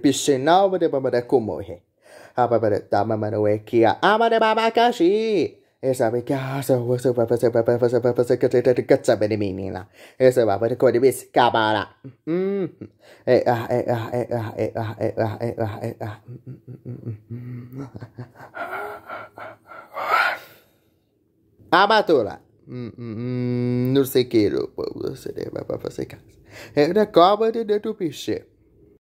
Piscinal, como é? abacaxi. Essa casa você vai fazer vai fazer vai fazer que de quer saber de menina. Essa vai fazer com esse cabara. Hum. É ah é ah é ah é ah é ah é ah é ah. ah Não sei que ah vai ah casa. É da cobra de dentro do bicho.